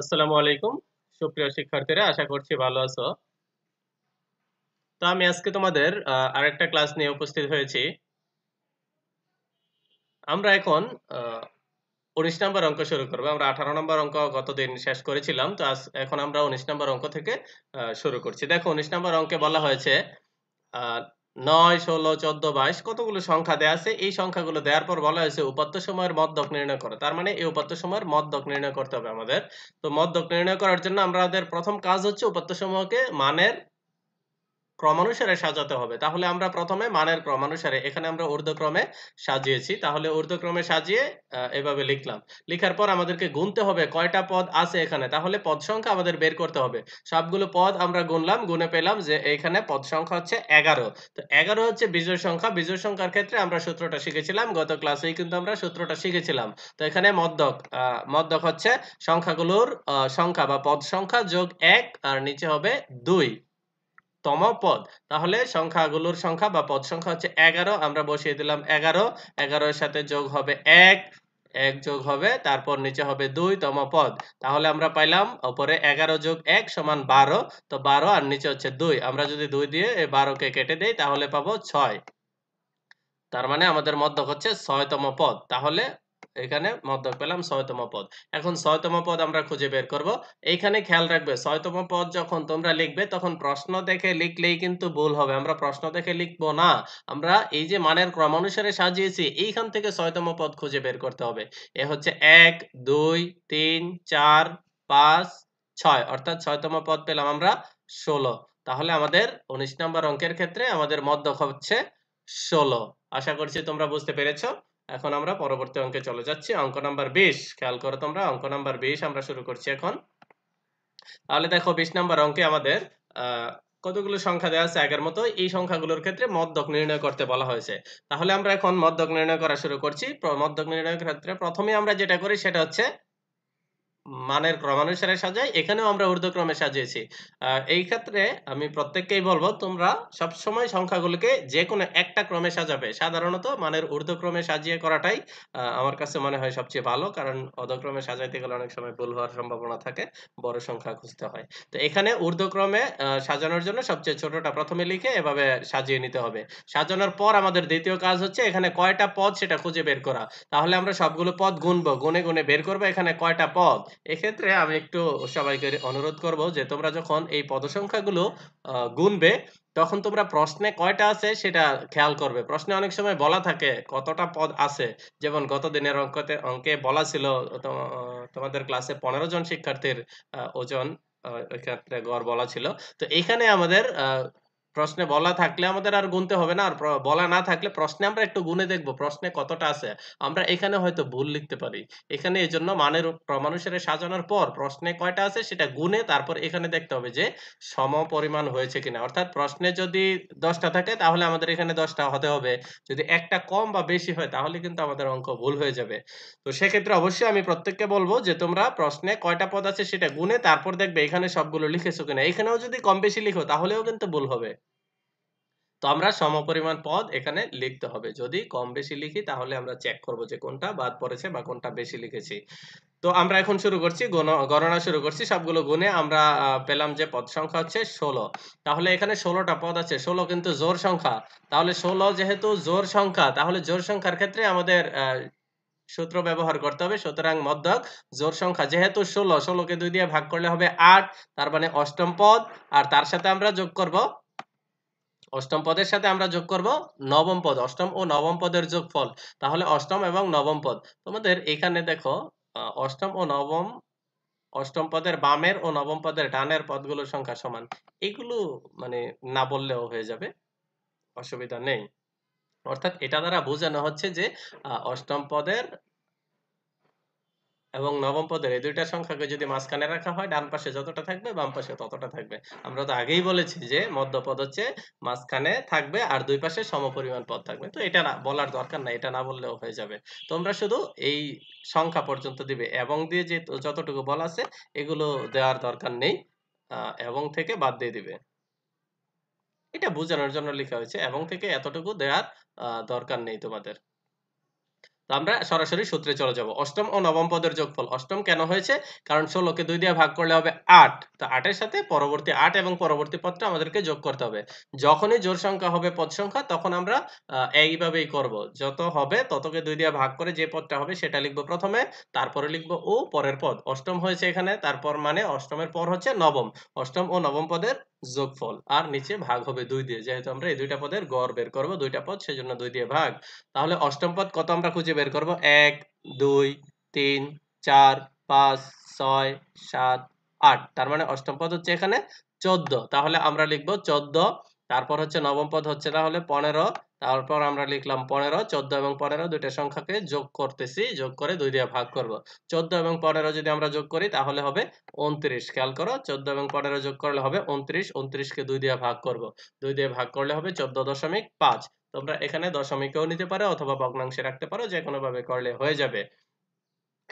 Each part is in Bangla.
আসসালামু আলাইকুম সুপ্রিয় শিক্ষার্থীরা আশা করছি ভালো আছো তো আমি আজকে তোমাদের আরেকটা ক্লাস নিয়ে উপস্থিত হয়েছি আমরা এখন উনিশ নম্বর অঙ্ক শুরু করবো আমরা আঠারো নম্বর অঙ্ক গতদিন শেষ করেছিলাম তো এখন আমরা উনিশ নম্বর অঙ্ক থেকে শুরু করছি দেখো উনিশ নম্বর অঙ্কে বলা হয়েছে নয় ষোলো চোদ্দ বাইশ কতগুলো সংখ্যা দেওয়া আছে এই সংখ্যাগুলো দেওয়ার পর বলা হয়েছে উপাত্ত সময়ের মদ্যক নির্ণয় করা তার মানে এই উপাত্ত সময়ের মদ্যক নির্ণয় করতে হবে আমাদের তো মদ্যক নির্ণয় করার জন্য আমাদের প্রথম কাজ হচ্ছে উপাত্ত সমূহকে মানের ক্রমানুসারে সাজাতে হবে তাহলে আমরা প্রথমে মানের ক্রমানুসারে এখানে আমরা ঊর্ধ্বক্রমে সাজিয়েছি তাহলে ঊর্ধ্বক্রমে সাজিয়ে এভাবে লিখলাম লেখার পর আমাদেরকে গুনতে হবে কয়টা পদ আছে এখানে তাহলে পদ সংখ্যা আমাদের বের করতে হবে সবগুলো পদ আমরা গুনলাম গুনে পেলাম যে এখানে পদ সংখ্যা হচ্ছে এগারো তো এগারো হচ্ছে বিজয় সংখ্যা বিজয় সংখ্যার ক্ষেত্রে আমরা সূত্রটা শিখেছিলাম গত ক্লাসেই কিন্তু আমরা সূত্রটা শিখেছিলাম তো এখানে মদ্যক মদ্যক হচ্ছে সংখ্যাগুলোর সংখ্যা বা পদ সংখ্যা যোগ এক আর নিচে হবে দুই তম পদ তাহলে সংখ্যাগুলোর সংখ্যা বা পদ সংখ্যা হচ্ছে এগারো আমরা বসিয়ে দিলাম এগারো এগারোর সাথে যোগ হবে এক এক যোগ হবে তারপর নিচে হবে দুই তম পদ তাহলে আমরা পাইলাম ওপরে এগারো যোগ এক সমান বারো তো বারো আর নিচে হচ্ছে দুই আমরা যদি দুই দিয়ে এই বারোকে কেটে দেই তাহলে পাবো ছয় তার মানে আমাদের মধ্যক হচ্ছে ছয়তম পদ তাহলে এখানে মধ্যক পেলাম ছয়তম পদ এখন ছয়তম পদ আমরা খুঁজে বের করব এইখানে খেয়াল রাখবে ছয়তম পদ যখন তোমরা লিখবে তখন প্রশ্ন দেখে লিখলেই কিন্তু ভুল হবে আমরা প্রশ্ন দেখে লিখবো না আমরা এই যে মানের ক্রম অনুসারে সাজিয়েছি এইখান থেকে ছয়তম পদ খুঁজে বের করতে হবে এ হচ্ছে এক দুই তিন চার পাঁচ ছয় অর্থাৎ ছয়তম পদ পেলাম আমরা ষোলো তাহলে আমাদের উনিশ নম্বর অঙ্কের ক্ষেত্রে আমাদের মধ্যক হচ্ছে ষোলো আশা করছি তোমরা বুঝতে পেরেছো এখন আমরা পরবর্তী অঙ্কে চলে যাচ্ছি অঙ্ক নাম্বার বিশ খেয়াল করো তোমরা অঙ্ক নাম্বার বিশ আমরা শুরু করছি এখন তাহলে দেখো বিশ নাম্বার অঙ্কে আমাদের কতগুলো সংখ্যা দেওয়া আছে আগের মতো এই সংখ্যাগুলোর ক্ষেত্রে মদ্যক নির্ণয় করতে বলা হয়েছে তাহলে আমরা এখন মদ্যক নির্ণয় করা শুরু করছি মদ্যক নির্ণয়ের ক্ষেত্রে প্রথমে আমরা যেটা করি সেটা হচ্ছে মানের ক্রমানুসারে সাজাই এখানেও আমরা ঊর্ধ্বক্রমে সাজিয়েছি এই ক্ষেত্রে আমি প্রত্যেককেই বলবো তোমরা সবসময় সংখ্যাগুলোকে যে কোনো একটা ক্রমে সাজাবে সাধারণত মানের ঊর্ধ্বক্রমে সাজিয়ে করাটাই আমার কাছে মনে হয় সবচেয়ে ভালো কারণ অধক্রমে সাজাইতে গেলে অনেক সময় ভুল হওয়ার সম্ভাবনা থাকে বড় সংখ্যা খুঁজতে হয় তো এখানে ঊর্ধ্বক্রমে সাজানোর জন্য সবচেয়ে ছোটটা প্রথমে লিখে এভাবে সাজিয়ে নিতে হবে সাজানোর পর আমাদের দ্বিতীয় কাজ হচ্ছে এখানে কয়টা পদ সেটা খুঁজে বের করা তাহলে আমরা সবগুলো পদ গুনবো গুনে গুনে বের করবো এখানে কয়টা পদ এক্ষেত্রে আমি একটু সবাইকে অনুরোধ করব যে তোমরা যখন এই পদসংখ্যাগুলো গুনবে তখন তোমরা প্রশ্নে কয়টা আছে সেটা খেয়াল করবে প্রশ্নে অনেক সময় বলা থাকে কতটা পদ আছে যেমন গত দিনের অঙ্কতে অঙ্কে বলা ছিল তোমাদের ক্লাসে পনেরো জন শিক্ষার্থীর ওজন ক্ষেত্রে গড় বলা ছিল তো এখানে আমাদের প্রশ্নে বলা থাকলে আমাদের আর গুনতে হবে না আর বলা না থাকলে প্রশ্নে আমরা একটু গুনে দেখব প্রশ্নে কতটা আছে আমরা এখানে হয়তো ভুল লিখতে পারি এখানে এই জন্য মানের ক্রমানুসারে সাজানোর পর প্রশ্নে কয়টা আছে সেটা গুনে তারপর এখানে দেখতে হবে যে সম পরিমাণ হয়েছে কিনা অর্থাৎ প্রশ্নে যদি দশটা থাকে তাহলে আমাদের এখানে দশটা হতে হবে যদি একটা কম বা বেশি হয় তাহলে কিন্তু আমাদের অঙ্ক ভুল হয়ে যাবে তো সেক্ষেত্রে অবশ্যই আমি প্রত্যেককে বলবো যে তোমরা প্রশ্নে কয়টা পদ আছে সেটা গুনে তারপর দেখবে এখানে সবগুলো লিখেছো কিনা এখানেও যদি কম বেশি লিখো তাহলেও কিন্তু ভুল হবে তো আমরা সমপরিমাণ পদ এখানে লিখতে হবে যদি কম বেশি লিখি তাহলে আমরা চেক করব যে কোনটা বাদ পড়েছে বা কোনটা বেশি লিখেছি তো আমরা এখন শুরু করছি গণনা শুরু করছি সবগুলো গুণে আমরা পেলাম যে পদ সংখ্যা হচ্ছে ষোলো তাহলে এখানে ষোলোটা পদ আছে ষোলো কিন্তু জোর সংখ্যা তাহলে ষোলো যেহেতু জোর সংখ্যা তাহলে জোর সংখ্যার ক্ষেত্রে আমাদের সূত্র ব্যবহার করতে হবে সুতরাং মধ্যক জোর সংখ্যা যেহেতু ষোলো ষোলোকে দুই দিয়ে ভাগ করলে হবে আট তার মানে অষ্টম পদ আর তার সাথে আমরা যোগ করব অষ্টম পদের সাথে আমরা যোগ করব নবম পদ অষ্টম ও নবম পদের যোগফল তাহলে অষ্টম এবং নবম পদ তোমাদের এখানে দেখো অষ্টম ও নবম অষ্টম পদের বামের ও নবম পদের ডানের পদগুলোর সংখ্যা সমান এগুলো মানে না বললেও হয়ে যাবে অসুবিধা নেই অর্থাৎ এটা দ্বারা বোঝানো হচ্ছে যে অষ্টম পদের এবং নবম পদের এই দুইটা সংখ্যাকে যদি মাঝখানে রাখা হয় ডান পাশে যতটা থাকবে বাম পাশে ততটা থাকবে আমরা তো আগেই বলেছি যে পদ হচ্ছে মাঝখানে থাকবে আর দুই পাশে সমপরিমাণ পদ থাকবে তো এটা না বলার দরকার নাই এটা না বললেও হয়ে যাবে তোমরা শুধু এই সংখ্যা পর্যন্ত দিবে এবং দিয়ে যে যতটুকু বলা আছে এগুলো দেওয়ার দরকার নেই এবং থেকে বাদ দিয়ে দিবে এটা বোঝানোর জন্য লেখা হয়েছে এবং থেকে এতটুকু দেওয়ার দরকার নেই তোমাদের আমরা সরাসরি সূত্রে চলে যাব অষ্টম ও নবম পদের যোগফল অষ্টম কেন হয়েছে কারণ ষোলোকে দুই দিয়ে ভাগ করলে হবে আট তো আটের সাথে পরবর্তী আট এবং পরবর্তী পদটা আমাদেরকে যোগ করতে হবে যখনই জোর সংখ্যা হবে পদ সংখ্যা তখন আমরা এইভাবেই করব যত হবে ততকে দুই দিয়ে ভাগ করে যে পদটা হবে সেটা লিখবো প্রথমে তারপরে লিখবো ও পরের পদ অষ্টম হয়েছে এখানে তারপর মানে অষ্টমের পর হচ্ছে নবম অষ্টম ও নবম পদের যোগফল আর নিচে ভাগ হবে দুই দিয়ে যেহেতু আমরা এই দুইটা পদের গড় বের করব দুইটা পদ সেজন্য দুই দিয়ে ভাগ তাহলে অষ্টম পদ কত আমরা খুঁজে বের করব এক দুই তিন চার পাঁচ ছয় সাত আট তার মানে অষ্টম পদ হচ্ছে এখানে চোদ্দ তাহলে আমরা লিখব চোদ্দ তারপর হচ্ছে নবম পদ হচ্ছে তাহলে পনেরো তারপর আমরা লিখলাম পনেরো চোদ্দ এবং পনেরো দুইটা সংখ্যাকে যোগ করতেছি যোগ করে দুই দিয়ে ভাগ করব চোদ্দ এবং পনেরো যদি আমরা যোগ করি তাহলে হবে উনত্রিশ খেয়াল করো চোদ্দ এবং পনেরো যোগ করলে হবে উনত্রিশ উনত্রিশকে দুই দিয়ে ভাগ করব দুই দিয়ে ভাগ করলে হবে চোদ্দ দশমিক পাঁচ তোমরা এখানে দশমিকেও নিতে পারো অথবা ভগ্নাংশে রাখতে পারো যে কোনোভাবে করলে হয়ে যাবে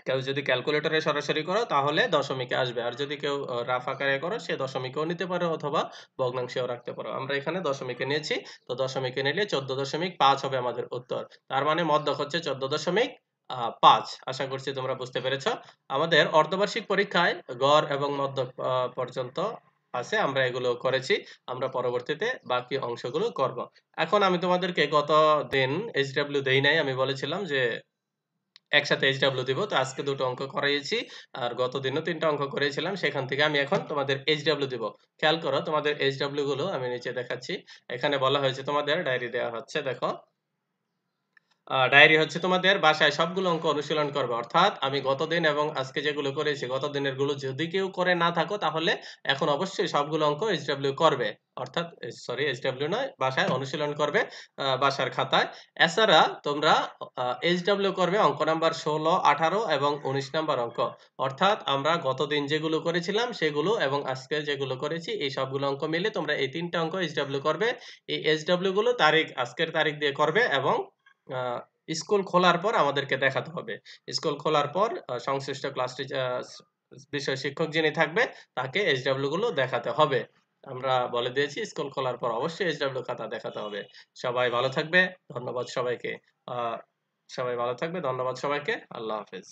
কেউ যদি ক্যালকুলেটরে সরাসরি করো তাহলে দশমিকে আসবে আর যদি কেউ রাফ আকারে করো সে দশমিকেও নিতে পারো অথবা ভগ্নাংশেও রাখতে পারো আমরা এখানে দশমিকে নিয়েছি তো দশমিকে নিলে চোদ্দ দশমিক পাঁচ হবে আমাদের উত্তর তার মানে মধ্যক হচ্ছে চোদ্দ দশমিক পাঁচ আশা করছি তোমরা বুঝতে পেরেছ আমাদের অর্ধবার্ষিক পরীক্ষায় গড় এবং মধ্যক পর্যন্ত আছে আমরা এগুলো করেছি আমরা পরবর্তীতে বাকি অংশগুলো করব এখন আমি তোমাদেরকে গত দিন এইচডাব্লিউ দেই নাই আমি বলেছিলাম যে একসাথে এইচ ডাব্লিউ দিব তো আজকে দুটো অঙ্ক করিয়েছি আর গত দিনও তিনটা অঙ্ক করেছিলাম সেখান থেকে আমি এখন তোমাদের এইচ ডাব্লিউ দিব খেয়াল করো তোমাদের এইচ ডাব্লিউ গুলো আমি নিচে দেখাচ্ছি এখানে বলা হয়েছে তোমাদের ডায়েরি দেওয়া হচ্ছে দেখো ডায়েরি হচ্ছে তোমাদের বাসায় সবগুলো অঙ্ক অনুশীলন করবে অর্থাৎ আমি গতদিন এবং আজকে যেগুলো করেছি গত দিনের গুলো যদি কেউ করে না থাকো তাহলে এখন অবশ্যই সবগুলো অঙ্ক এইচ ডাব্লিউ করবে অর্থাৎ সরি এইচ ডাব্লিউ নয় বাসায় অনুশীলন করবে বাসার খাতায় এছাড়া তোমরা এইচ ডাব্লিউ করবে অঙ্ক নাম্বার ষোলো আঠারো এবং উনিশ নাম্বার অঙ্ক অর্থাৎ আমরা গতদিন যেগুলো করেছিলাম সেগুলো এবং আজকে যেগুলো করেছি এই সবগুলো অঙ্ক মিলে তোমরা এই তিনটা অঙ্ক এইচ ডাব্লিউ করবে এই এইচ ডাব্লিউগুলো তারিখ আজকের তারিখ দিয়ে করবে এবং স্কুল খোলার পর আমাদেরকে দেখাতে হবে স্কুল খোলার পর সংশ্লিষ্ট ক্লাস বিষয় শিক্ষক যিনি থাকবে তাকে এইচডাব্লিউ গুলো দেখাতে হবে আমরা বলে দিয়েছি স্কুল খোলার পর অবশ্যই ডাব্লিউ খাতা দেখাতে হবে সবাই ভালো থাকবে ধন্যবাদ সবাইকে সবাই ভালো থাকবে ধন্যবাদ সবাইকে আল্লাহ হাফেজ